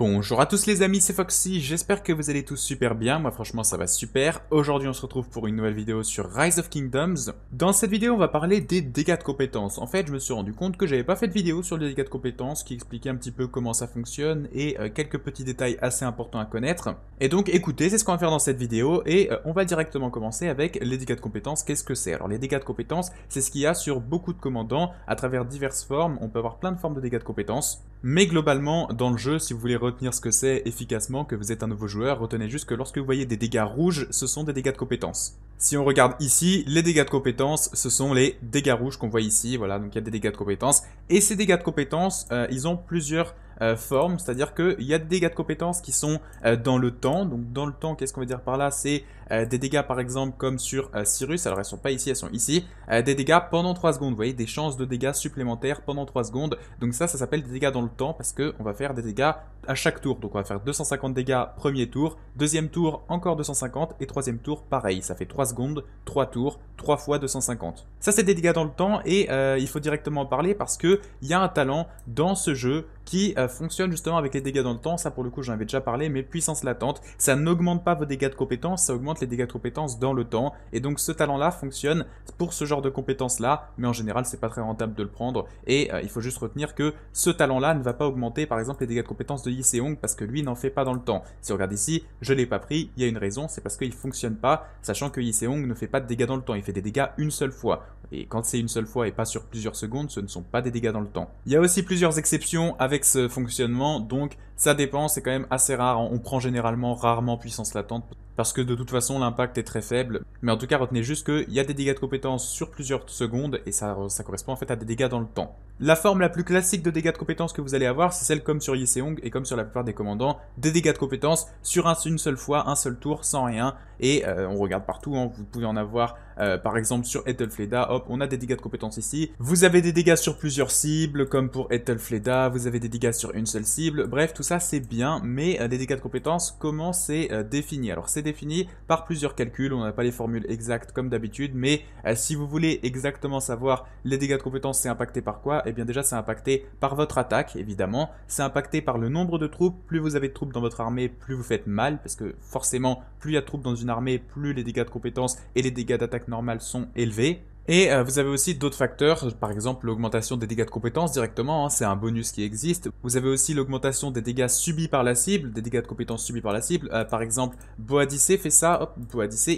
Bonjour à tous les amis, c'est Foxy, j'espère que vous allez tous super bien, moi franchement ça va super. Aujourd'hui on se retrouve pour une nouvelle vidéo sur Rise of Kingdoms. Dans cette vidéo on va parler des dégâts de compétences. En fait je me suis rendu compte que j'avais pas fait de vidéo sur les dégâts de compétences qui expliquait un petit peu comment ça fonctionne et euh, quelques petits détails assez importants à connaître. Et donc écoutez, c'est ce qu'on va faire dans cette vidéo et euh, on va directement commencer avec les dégâts de compétences, qu'est-ce que c'est Alors les dégâts de compétences, c'est ce qu'il y a sur beaucoup de commandants à travers diverses formes, on peut avoir plein de formes de dégâts de compétences. Mais globalement, dans le jeu, si vous voulez retenir ce que c'est efficacement que vous êtes un nouveau joueur, retenez juste que lorsque vous voyez des dégâts rouges, ce sont des dégâts de compétences. Si on regarde ici, les dégâts de compétences, ce sont les dégâts rouges qu'on voit ici, voilà, donc il y a des dégâts de compétences. Et ces dégâts de compétences, euh, ils ont plusieurs euh, c'est-à-dire qu'il y a des dégâts de compétences qui sont euh, dans le temps. Donc dans le temps, qu'est-ce qu'on veut dire par là C'est euh, des dégâts par exemple comme sur Cyrus, alors elles sont pas ici, elles sont ici, des dégâts pendant 3 secondes, vous voyez, des chances de dégâts supplémentaires pendant 3 secondes. Donc ça, ça s'appelle des dégâts dans le temps parce que on va faire des dégâts à chaque tour. Donc on va faire 250 dégâts premier tour, deuxième tour encore 250 et troisième tour pareil. Ça fait 3 secondes, 3 tours, 3 fois 250. Ça c'est des dégâts dans le temps et euh, il faut directement en parler parce il y a un talent dans ce jeu qui euh, fonctionne justement avec les dégâts dans le temps. Ça pour le coup j'en avais déjà parlé mais puissance latente, ça n'augmente pas vos dégâts de compétences, ça augmente les dégâts de compétences dans le temps. Et donc ce talent là fonctionne pour ce genre de compétences là mais en général c'est pas très rentable de le prendre et euh, il faut juste retenir que ce talent là ne va pas augmenter par exemple les dégâts de compétences de Hong parce que lui n'en fait pas dans le temps. Si on regarde ici, je l'ai pas pris, il y a une raison, c'est parce qu'il fonctionne pas, sachant que Yseong ne fait pas de dégâts dans le temps, il fait des dégâts une seule fois. Et quand c'est une seule fois et pas sur plusieurs secondes, ce ne sont pas des dégâts dans le temps. Il y a aussi plusieurs exceptions avec ce fonctionnement, donc ça dépend, c'est quand même assez rare. Hein. On prend généralement rarement puissance latente parce que de toute façon l'impact est très faible. Mais en tout cas, retenez juste qu'il y a des dégâts de compétences sur plusieurs secondes et ça, euh, ça correspond en fait à des dégâts dans le temps. La forme la plus classique de dégâts de compétences que vous allez avoir, c'est celle comme sur Yiseong et comme sur la plupart des commandants, des dégâts de compétences sur une seule fois, un seul tour, sans rien. Et euh, on regarde partout, hein. vous pouvez en avoir euh, par exemple sur Ethelfleda, hop, on a des dégâts de compétences ici. Vous avez des dégâts sur plusieurs cibles, comme pour Ethelfleda, vous avez des dégâts sur une seule cible, bref, tout ça ça c'est bien, mais euh, les dégâts de compétences, comment c'est euh, défini Alors c'est défini par plusieurs calculs, on n'a pas les formules exactes comme d'habitude, mais euh, si vous voulez exactement savoir les dégâts de compétences, c'est impacté par quoi Eh bien déjà c'est impacté par votre attaque, évidemment, c'est impacté par le nombre de troupes, plus vous avez de troupes dans votre armée, plus vous faites mal, parce que forcément, plus il y a de troupes dans une armée, plus les dégâts de compétences et les dégâts d'attaque normales sont élevés, et euh, vous avez aussi d'autres facteurs, par exemple l'augmentation des dégâts de compétences directement, hein, c'est un bonus qui existe. Vous avez aussi l'augmentation des dégâts subis par la cible, des dégâts de compétences subis par la cible. Euh, par exemple, Boadice fait ça, hop,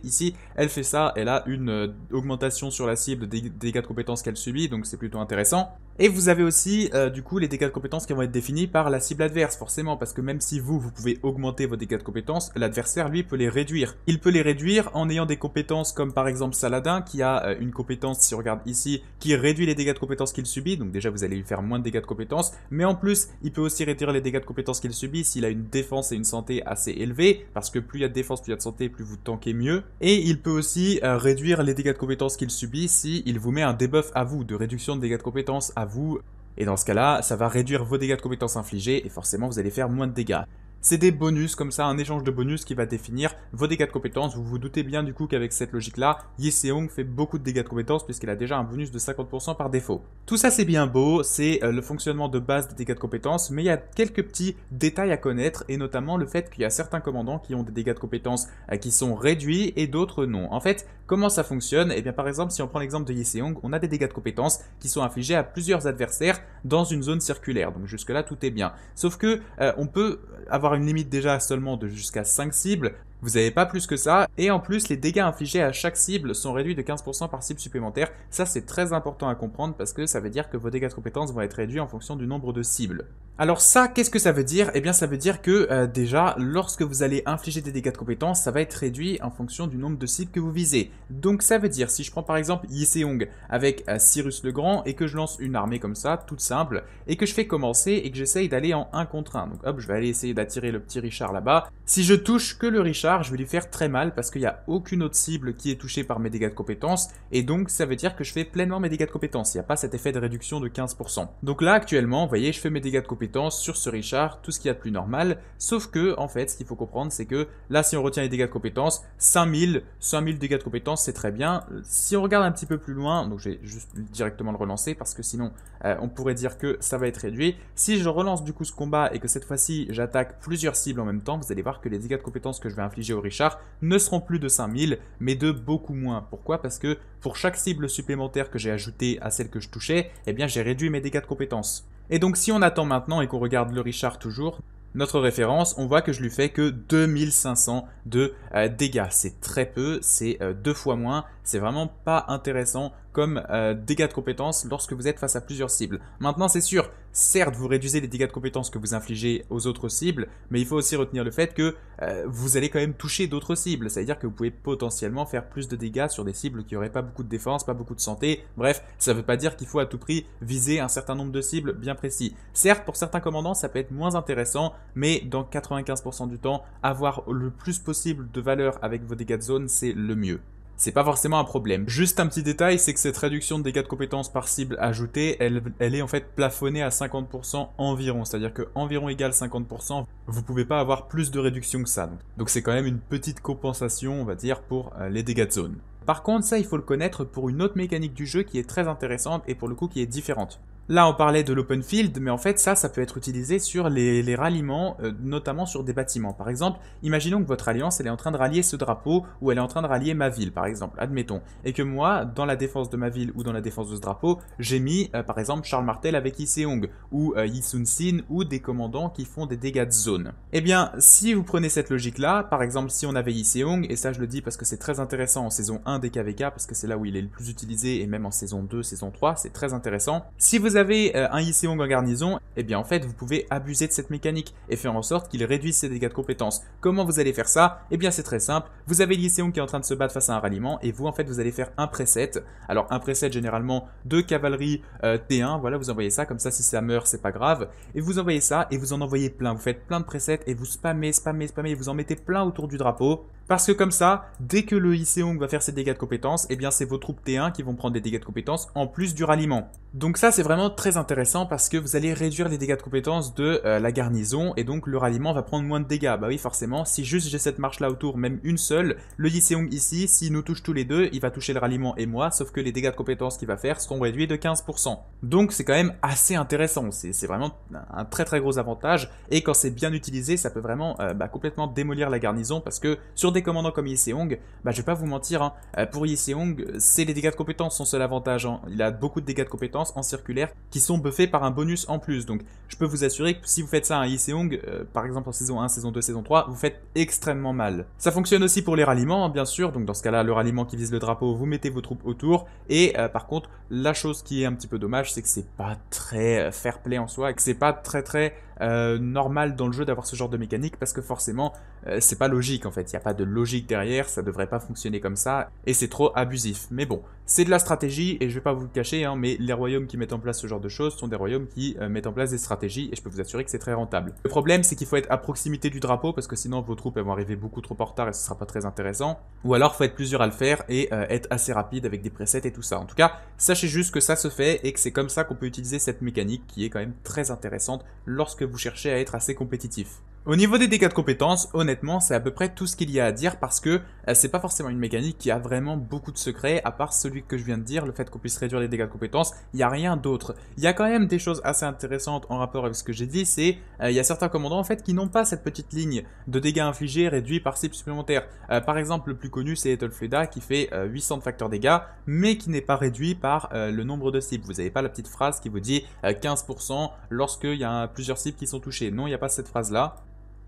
ici, elle fait ça, elle a une euh, augmentation sur la cible des dégâts de compétences qu'elle subit, donc c'est plutôt intéressant. Et vous avez aussi, euh, du coup, les dégâts de compétences qui vont être définis par la cible adverse, forcément, parce que même si vous, vous pouvez augmenter vos dégâts de compétences, l'adversaire, lui, peut les réduire. Il peut les réduire en ayant des compétences comme, par exemple, Saladin, qui a euh, une compétence, si on regarde ici, qui réduit les dégâts de compétences qu'il subit, donc déjà, vous allez lui faire moins de dégâts de compétences, mais en plus, il peut aussi réduire les dégâts de compétences qu'il subit s'il a une défense et une santé assez élevées, parce que plus il y a de défense, plus il y a de santé, plus vous tankez mieux. Et il peut aussi euh, réduire les dégâts de compétences qu'il subit s'il vous met un debuff à vous, de réduction de dégâts de compétences à vous, et dans ce cas-là, ça va réduire vos dégâts de compétences infligés, et forcément vous allez faire moins de dégâts. C'est des bonus comme ça, un échange de bonus qui va définir vos dégâts de compétences. Vous vous doutez bien du coup qu'avec cette logique-là, Yeseong fait beaucoup de dégâts de compétences puisqu'il a déjà un bonus de 50% par défaut. Tout ça c'est bien beau, c'est euh, le fonctionnement de base des dégâts de compétences, mais il y a quelques petits détails à connaître et notamment le fait qu'il y a certains commandants qui ont des dégâts de compétences euh, qui sont réduits et d'autres non. En fait, comment ça fonctionne Eh bien par exemple, si on prend l'exemple de Yeseong, on a des dégâts de compétences qui sont infligés à plusieurs adversaires dans une zone circulaire. Donc jusque-là tout est bien. Sauf que euh, on peut avoir une limite déjà seulement de jusqu'à 5 cibles, vous n'avez pas plus que ça, et en plus les dégâts infligés à chaque cible sont réduits de 15% par cible supplémentaire, ça c'est très important à comprendre parce que ça veut dire que vos dégâts de compétences vont être réduits en fonction du nombre de cibles. Alors ça, qu'est-ce que ça veut dire Eh bien ça veut dire que euh, déjà, lorsque vous allez infliger des dégâts de compétence, ça va être réduit en fonction du nombre de cibles que vous visez. Donc ça veut dire, si je prends par exemple Yiseong avec euh, Cyrus le Grand et que je lance une armée comme ça, toute simple, et que je fais commencer et que j'essaye d'aller en 1 contre 1. Donc hop, je vais aller essayer d'attirer le petit Richard là-bas. Si je touche que le Richard, je vais lui faire très mal parce qu'il n'y a aucune autre cible qui est touchée par mes dégâts de compétence. Et donc ça veut dire que je fais pleinement mes dégâts de compétence. Il n'y a pas cet effet de réduction de 15%. Donc là actuellement, vous voyez, je fais mes dégâts de compétences sur ce Richard, tout ce qu'il y a de plus normal. Sauf que, en fait, ce qu'il faut comprendre, c'est que là, si on retient les dégâts de compétences, 5000, 5000 dégâts de compétences, c'est très bien. Si on regarde un petit peu plus loin, donc je vais juste directement le relancer parce que sinon, euh, on pourrait dire que ça va être réduit. Si je relance du coup ce combat et que cette fois-ci, j'attaque plusieurs cibles en même temps, vous allez voir que les dégâts de compétences que je vais infliger au Richard ne seront plus de 5000, mais de beaucoup moins. Pourquoi Parce que pour chaque cible supplémentaire que j'ai ajoutée à celle que je touchais, eh bien j'ai réduit mes dégâts de compétences. Et donc si on attend maintenant et qu'on regarde le Richard toujours, notre référence, on voit que je lui fais que 2500 de euh, dégâts. C'est très peu, c'est euh, deux fois moins, c'est vraiment pas intéressant comme euh, dégâts de compétences lorsque vous êtes face à plusieurs cibles. Maintenant, c'est sûr, certes, vous réduisez les dégâts de compétences que vous infligez aux autres cibles, mais il faut aussi retenir le fait que euh, vous allez quand même toucher d'autres cibles. C'est-à-dire que vous pouvez potentiellement faire plus de dégâts sur des cibles qui n'auraient pas beaucoup de défense, pas beaucoup de santé. Bref, ça ne veut pas dire qu'il faut à tout prix viser un certain nombre de cibles bien précis. Certes, pour certains commandants, ça peut être moins intéressant, mais dans 95% du temps, avoir le plus possible de valeur avec vos dégâts de zone, c'est le mieux c'est pas forcément un problème. Juste un petit détail, c'est que cette réduction de dégâts de compétences par cible ajoutée, elle, est en fait plafonnée à 50% environ, c'est-à-dire qu'environ environ égale 50%, vous pouvez pas avoir plus de réduction que ça. Donc c'est quand même une petite compensation, on va dire, pour euh, les dégâts de zone. Par contre, ça, il faut le connaître pour une autre mécanique du jeu qui est très intéressante et pour le coup qui est différente. Là, on parlait de l'open field, mais en fait, ça, ça peut être utilisé sur les, ralliements, euh, notamment sur des bâtiments. Par exemple, imaginons que votre alliance, elle est en train de rallier ce drapeau, ou elle est en train de rallier ma ville, par exemple, admettons. Et que moi, dans la défense de ma ville ou dans la défense de ce drapeau, j'ai mis, euh, par exemple, Charles Martel avec Iseong, ou euh, Yi Sun Sin, ou des commandants qui font des dégâts de zone. Eh bien, si vous prenez cette logique-là, par exemple, si on avait Seong, et ça, je le dis parce que c'est très intéressant en saison 1 des KVK, parce que c'est là où il est le plus utilisé, et même en saison 2, saison 3, c'est très intéressant. Si vous avez euh, un Yiseong en garnison, et eh bien en fait vous pouvez abuser de cette mécanique et faire en sorte qu'il réduise ses dégâts de compétences. Comment vous allez faire ça Eh bien c'est très simple, vous avez l'Iseong qui est en train de se battre face à un ralliement et vous en fait vous allez faire un preset. Alors un preset généralement de cavalerie euh, T1, voilà vous envoyez ça, comme ça si ça meurt c'est pas grave. Et vous envoyez ça et vous en envoyez plein, vous faites plein de presets et vous spammez, spammez, spammez, vous en mettez plein autour du drapeau. Parce que comme ça, dès que le Iseong va faire ses dégâts de compétences, eh bien c'est vos troupes T1 qui vont prendre des dégâts de compétences en plus du ralliement. Donc ça c'est vraiment très intéressant parce que vous allez réduire les dégâts de compétences de euh, la garnison et donc le ralliement va prendre moins de dégâts. Bah oui forcément, si juste j'ai cette marche là autour, même une seule, le Iseong ici, s'il nous touche tous les deux, il va toucher le ralliement et moi, sauf que les dégâts de compétences qu'il va faire seront réduits de 15%. Donc c'est quand même assez intéressant, c'est vraiment un très très gros avantage et quand c'est bien utilisé, ça peut vraiment euh, bah, complètement démolir la garnison parce que sur des commandant comme Yi Seong, bah, je vais pas vous mentir, hein. euh, pour Yi Seong, c'est les dégâts de compétences son seul avantage. Hein. Il a beaucoup de dégâts de compétences en circulaire qui sont buffés par un bonus en plus. Donc je peux vous assurer que si vous faites ça à Yi Seong, euh, par exemple en saison 1, saison 2, saison 3, vous faites extrêmement mal. Ça fonctionne aussi pour les ralliements, hein, bien sûr. Donc dans ce cas-là, le ralliement qui vise le drapeau, vous mettez vos troupes autour. Et euh, par contre, la chose qui est un petit peu dommage, c'est que c'est pas très fair play en soi, et que c'est pas très très euh, normal dans le jeu d'avoir ce genre de mécanique parce que forcément euh, c'est pas logique en fait, il n'y a pas de logique derrière, ça devrait pas fonctionner comme ça et c'est trop abusif. Mais bon, c'est de la stratégie, et je vais pas vous le cacher, hein, mais les royaumes qui mettent en place ce genre de choses sont des royaumes qui euh, mettent en place des stratégies, et je peux vous assurer que c'est très rentable. Le problème, c'est qu'il faut être à proximité du drapeau, parce que sinon vos troupes vont arriver beaucoup trop en retard et ce sera pas très intéressant. Ou alors, faut être plusieurs à le faire et euh, être assez rapide avec des presets et tout ça. En tout cas, sachez juste que ça se fait et que c'est comme ça qu'on peut utiliser cette mécanique qui est quand même très intéressante lorsque vous cherchez à être assez compétitif. Au niveau des dégâts de compétences, honnêtement, c'est à peu près tout ce qu'il y a à dire parce que euh, c'est pas forcément une mécanique qui a vraiment beaucoup de secrets, à part celui que je viens de dire, le fait qu'on puisse réduire les dégâts de compétences, il n'y a rien d'autre. Il y a quand même des choses assez intéressantes en rapport avec ce que j'ai dit, c'est euh, il y a certains commandants en fait qui n'ont pas cette petite ligne de dégâts infligés réduits par cible supplémentaire. Euh, par exemple, le plus connu c'est Fleda qui fait 800 de dégâts, mais qui n'est pas réduit par le nombre de cibles. Vous n'avez pas la petite phrase qui vous dit 15% lorsqu'il y a plusieurs cibles qui sont touchées. Non, il n'y a pas cette phrase là.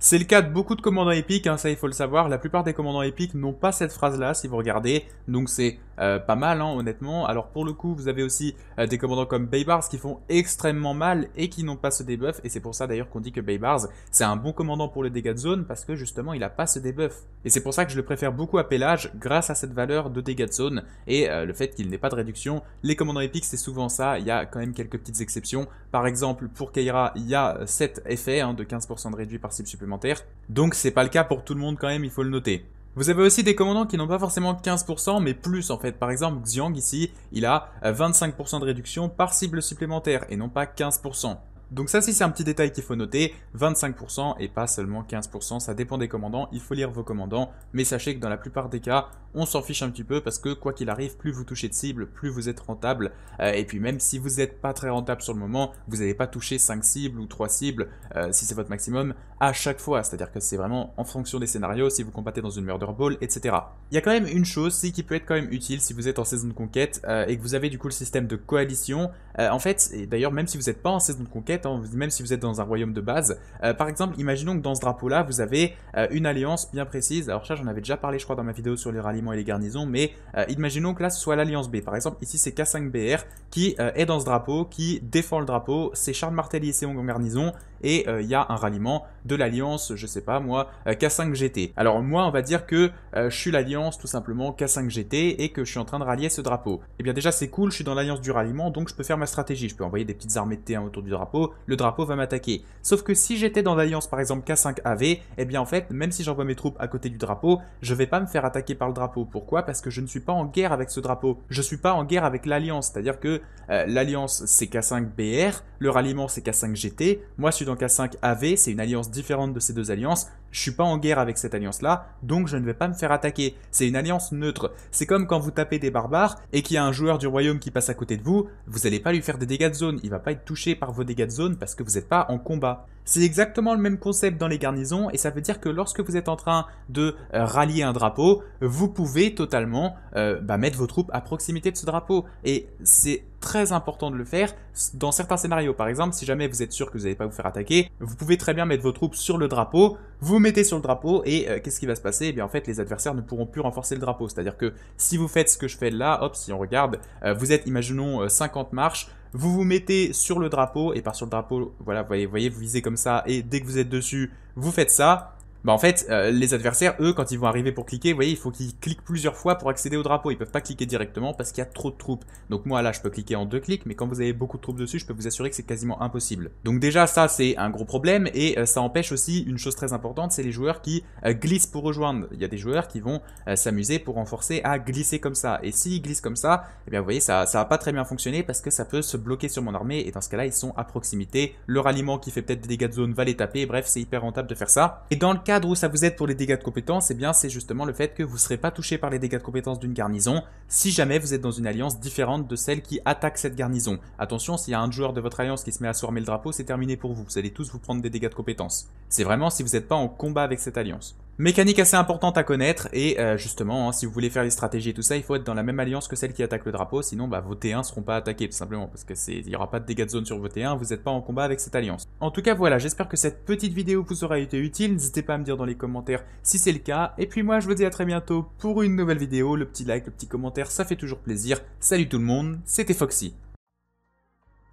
C'est le cas de beaucoup de commandants épiques, hein, ça il faut le savoir, la plupart des commandants épiques n'ont pas cette phrase-là si vous regardez, donc c'est euh, pas mal hein, honnêtement. Alors pour le coup, vous avez aussi euh, des commandants comme Baybars qui font extrêmement mal et qui n'ont pas ce debuff, et c'est pour ça d'ailleurs qu'on dit que Baybars, c'est un bon commandant pour les dégâts de zone, parce que justement il a pas ce debuff. Et c'est pour ça que je le préfère beaucoup à Pelage grâce à cette valeur de dégâts de zone, et euh, le fait qu'il n'ait pas de réduction. Les commandants épiques, c'est souvent ça, il y a quand même quelques petites exceptions. Par exemple, pour Keira, il y a cet effet hein, de 15% de réduit par cible supplémentaire, donc Donc c'est pas le cas pour tout le monde quand même, il faut le noter. Vous avez aussi des commandants qui n'ont pas forcément 15%, mais plus en fait. Par exemple, Xiang ici, il a 25% euh, de réduction par cible supplémentaire et non pas 15%. Donc ça, si c'est un petit détail qu'il faut noter, 25% et pas seulement 15%, ça dépend des commandants, il faut lire vos commandants, mais sachez que dans la plupart des cas, on s'en fiche un petit peu parce que quoi qu'il arrive, plus vous touchez de cibles, plus vous êtes rentable, euh, et puis même si vous n'êtes pas très rentable sur le moment, vous n'allez pas toucher 5 cibles ou 3 cibles, euh, si c'est votre maximum, à chaque fois, c'est-à-dire que c'est vraiment en fonction des scénarios, si vous combattez dans une murder ball, etc. Il y a quand même une chose si, qui peut être quand même utile si vous êtes en saison de conquête euh, et que vous avez du coup le système de coalition, en fait, et d'ailleurs même si vous n'êtes pas en saison de conquête, Hein, même si vous êtes dans un royaume de base. Euh, par exemple, imaginons que dans ce drapeau-là, vous avez euh, une alliance bien précise. Alors ça, j'en avais déjà parlé, je crois, dans ma vidéo sur les ralliements et les garnisons, mais euh, imaginons que là, ce soit l'alliance B. Par exemple, ici, c'est K5BR qui est dans ce drapeau, qui défend le drapeau, c'est Charles Martel et en garnison, et il y a un ralliement de l'alliance, je sais pas moi, K5GT. Alors moi, on va dire que je suis l'alliance tout simplement K5GT et que je suis en train de rallier ce drapeau. Et eh bien déjà, c'est cool, je suis dans l'alliance du ralliement, donc je peux faire ma stratégie. Je peux envoyer des petites armées de T1 autour du drapeau, le drapeau va m'attaquer. Sauf que si j'étais dans l'alliance par exemple K5AV, eh bien en fait, même si j'envoie mes troupes à côté du drapeau, je vais pas me faire attaquer par le drapeau. Pourquoi Parce que je ne suis pas en guerre avec ce drapeau. Je suis pas en guerre avec l'alliance, c'est-à-dire que euh, l'alliance c'est K5BR, le ralliement c'est K5GT, moi je suis dans K5AV, c'est une alliance différente de ces deux alliances, je suis pas en guerre avec cette alliance-là, donc je ne vais pas me faire attaquer. C'est une alliance neutre. C'est comme quand vous tapez des barbares et qu'il y a un joueur du royaume qui passe à côté de vous, vous n'allez pas lui faire des dégâts de zone, il va pas être touché par vos dégâts de zone parce que vous n'êtes pas en combat. C'est exactement le même concept dans les garnisons et ça veut dire que lorsque vous êtes en train de euh, rallier un drapeau, vous pouvez totalement euh, bah, mettre vos troupes à proximité de ce drapeau. Et c'est très important de le faire dans certains scénarios. Par exemple, si jamais vous êtes sûr que vous n'allez pas vous faire attaquer, vous pouvez très bien mettre vos troupes sur le drapeau, vous mettez sur le drapeau et euh, qu'est-ce qui va se passer Eh bien en fait, les adversaires ne pourront plus renforcer le drapeau. C'est-à-dire que si vous faites ce que je fais là, hop, si on regarde, vous êtes, imaginons, 50 marches, vous vous mettez sur le drapeau, et par sur le drapeau, voilà, vous voyez, vous visez comme ça, et dès que vous êtes dessus, vous faites ça, bah en fait, euh, les adversaires, eux, quand ils vont arriver pour cliquer, vous voyez, il faut qu'ils cliquent plusieurs fois pour accéder au drapeau. Ils peuvent pas cliquer directement parce qu'il y a trop de troupes. Donc moi, là, je peux cliquer en deux clics, mais quand vous avez beaucoup de troupes dessus, je peux vous assurer que c'est quasiment impossible. Donc déjà, ça, c'est un gros problème et euh, ça empêche aussi une chose très importante, c'est les joueurs qui euh, glissent pour rejoindre. Il y a des joueurs qui vont s'amuser pour renforcer à glisser comme ça. Et s'ils glissent comme ça, eh bien, vous voyez, ça, ça va pas très bien fonctionner parce que ça peut se bloquer sur mon armée et dans ce cas-là, ils sont à proximité. Le ralliement qui fait peut-être des dégâts de zone va les taper. Bref, c'est hyper rentable de faire ça. Et dans le cas cadre où ça vous aide pour les dégâts de compétences, eh bien c'est justement le fait que vous ne serez pas touché par les dégâts de compétences d'une garnison si jamais vous êtes dans une alliance différente de celle qui attaque cette garnison. Attention, s'il y a un joueur de votre alliance qui se met à swarmer le drapeau, c'est terminé pour vous, vous allez tous vous prendre des dégâts de compétences. C'est vraiment si vous n'êtes pas en combat avec cette alliance. Mécanique assez importante à connaître et euh, justement, hein, si vous voulez faire les stratégies et tout ça, il faut être dans la même alliance que celle qui attaque le drapeau, sinon bah, vos T1 ne seront pas attaqués tout simplement parce qu'il n'y aura pas de dégâts de zone sur vos T1, vous n'êtes pas en combat avec cette alliance. En tout cas voilà, j'espère que cette petite vidéo vous aura été utile, n'hésitez pas à me dire dans les commentaires si c'est le cas, et puis moi je vous dis à très bientôt pour une nouvelle vidéo, le petit like, le petit commentaire, ça fait toujours plaisir, salut tout le monde, c'était Foxy.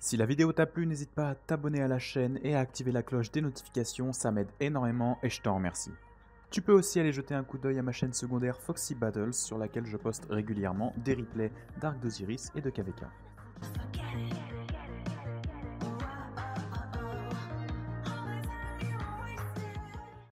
Si la vidéo t'a plu, n'hésite pas à t'abonner à la chaîne et à activer la cloche des notifications, ça m'aide énormément et je t'en remercie. Tu peux aussi aller jeter un coup d'œil à ma chaîne secondaire Foxy Battles sur laquelle je poste régulièrement des replays d'Arc d'Osiris et de KVK.